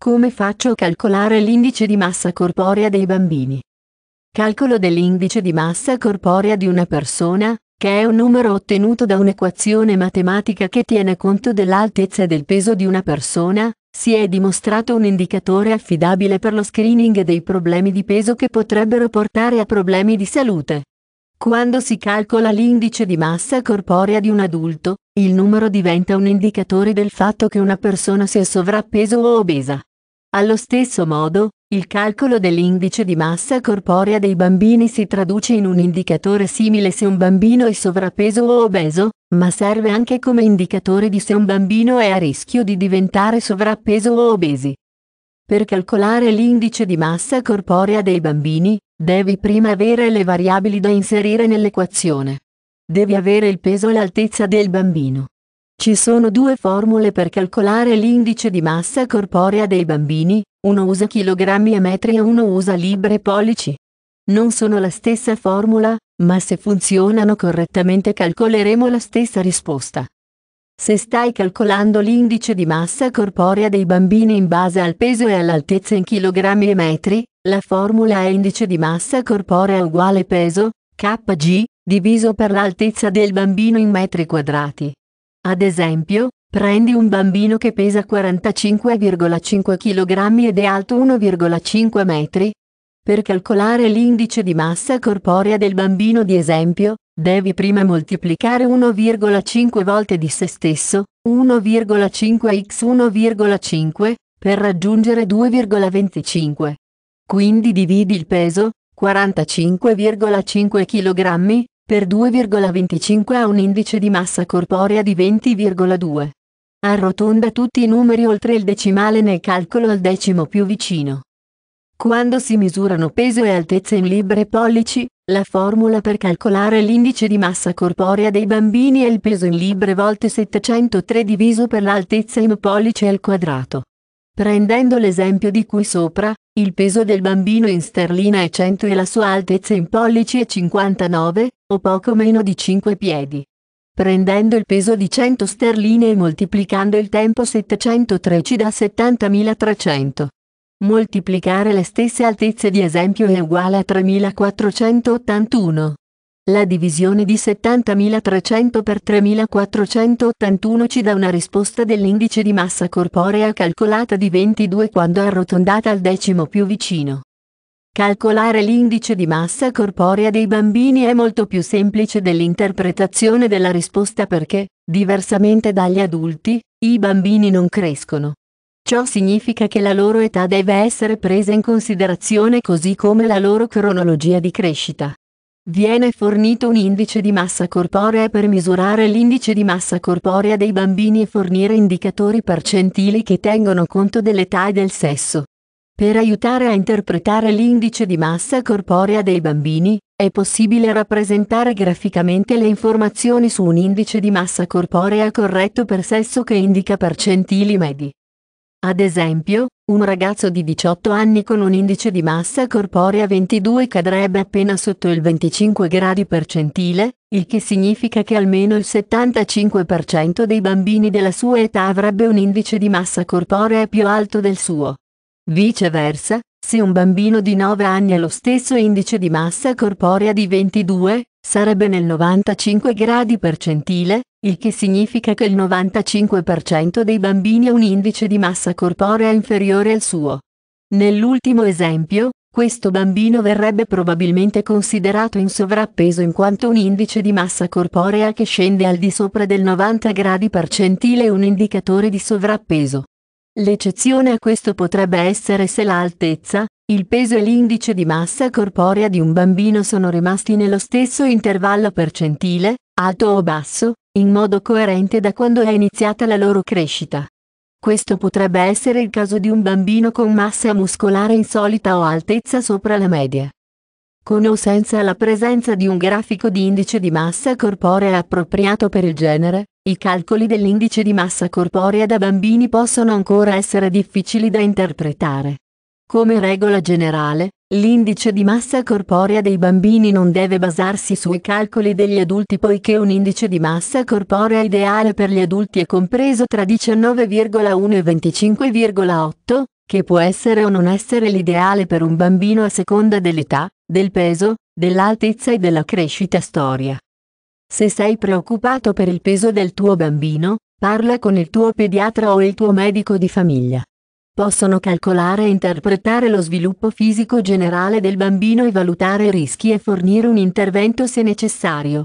Come faccio a calcolare l'indice di massa corporea dei bambini? Calcolo dell'indice di massa corporea di una persona, che è un numero ottenuto da un'equazione matematica che tiene conto dell'altezza e del peso di una persona, si è dimostrato un indicatore affidabile per lo screening dei problemi di peso che potrebbero portare a problemi di salute. Quando si calcola l'indice di massa corporea di un adulto, il numero diventa un indicatore del fatto che una persona sia sovrappeso o obesa. Allo stesso modo, il calcolo dell'indice di massa corporea dei bambini si traduce in un indicatore simile se un bambino è sovrappeso o obeso, ma serve anche come indicatore di se un bambino è a rischio di diventare sovrappeso o obesi. Per calcolare l'indice di massa corporea dei bambini, devi prima avere le variabili da inserire nell'equazione. Devi avere il peso e l'altezza del bambino. Ci sono due formule per calcolare l'indice di massa corporea dei bambini, uno usa chilogrammi e metri e uno usa libre e pollici. Non sono la stessa formula, ma se funzionano correttamente calcoleremo la stessa risposta. Se stai calcolando l'indice di massa corporea dei bambini in base al peso e all'altezza in chilogrammi e metri, la formula è indice di massa corporea uguale peso, kg, diviso per l'altezza del bambino in metri quadrati. Ad esempio, prendi un bambino che pesa 45,5 kg ed è alto 1,5 metri. Per calcolare l'indice di massa corporea del bambino di esempio, devi prima moltiplicare 1,5 volte di se stesso, 1,5 x 1,5, per raggiungere 2,25. Quindi dividi il peso, 45,5 kg, per 2,25 a un indice di massa corporea di 20,2. Arrotonda tutti i numeri oltre il decimale nel calcolo al decimo più vicino. Quando si misurano peso e altezza in libre pollici, la formula per calcolare l'indice di massa corporea dei bambini è il peso in libre volte 703 diviso per l'altezza in pollice al quadrato. Prendendo l'esempio di qui sopra, il peso del bambino in sterlina è 100 e la sua altezza in pollici è 59, o poco meno di 5 piedi. Prendendo il peso di 100 sterline e moltiplicando il tempo 703 ci dà 70.300. Moltiplicare le stesse altezze di esempio è uguale a 3481. La divisione di 70.300 per 3.481 ci dà una risposta dell'indice di massa corporea calcolata di 22 quando arrotondata al decimo più vicino. Calcolare l'indice di massa corporea dei bambini è molto più semplice dell'interpretazione della risposta perché, diversamente dagli adulti, i bambini non crescono. Ciò significa che la loro età deve essere presa in considerazione così come la loro cronologia di crescita. Viene fornito un indice di massa corporea per misurare l'indice di massa corporea dei bambini e fornire indicatori percentili che tengono conto dell'età e del sesso. Per aiutare a interpretare l'indice di massa corporea dei bambini, è possibile rappresentare graficamente le informazioni su un indice di massa corporea corretto per sesso che indica percentili medi. Ad esempio, un ragazzo di 18 anni con un indice di massa corporea 22 cadrebbe appena sotto il 25 gradi percentile, il che significa che almeno il 75% dei bambini della sua età avrebbe un indice di massa corporea più alto del suo. Viceversa, se un bambino di 9 anni ha lo stesso indice di massa corporea di 22, sarebbe nel 95 gradi percentile, il che significa che il 95% dei bambini ha un indice di massa corporea inferiore al suo. Nell'ultimo esempio, questo bambino verrebbe probabilmente considerato in sovrappeso in quanto un indice di massa corporea che scende al di sopra del 90 gradi percentile è un indicatore di sovrappeso. L'eccezione a questo potrebbe essere se l'altezza, il peso e l'indice di massa corporea di un bambino sono rimasti nello stesso intervallo percentile, alto o basso, in modo coerente da quando è iniziata la loro crescita. Questo potrebbe essere il caso di un bambino con massa muscolare insolita o altezza sopra la media. Con o senza la presenza di un grafico di indice di massa corporea appropriato per il genere, i calcoli dell'indice di massa corporea da bambini possono ancora essere difficili da interpretare. Come regola generale, l'indice di massa corporea dei bambini non deve basarsi sui calcoli degli adulti poiché un indice di massa corporea ideale per gli adulti è compreso tra 19,1 e 25,8, che può essere o non essere l'ideale per un bambino a seconda dell'età, del peso, dell'altezza e della crescita storia. Se sei preoccupato per il peso del tuo bambino, parla con il tuo pediatra o il tuo medico di famiglia possono calcolare e interpretare lo sviluppo fisico generale del bambino e valutare i rischi e fornire un intervento se necessario.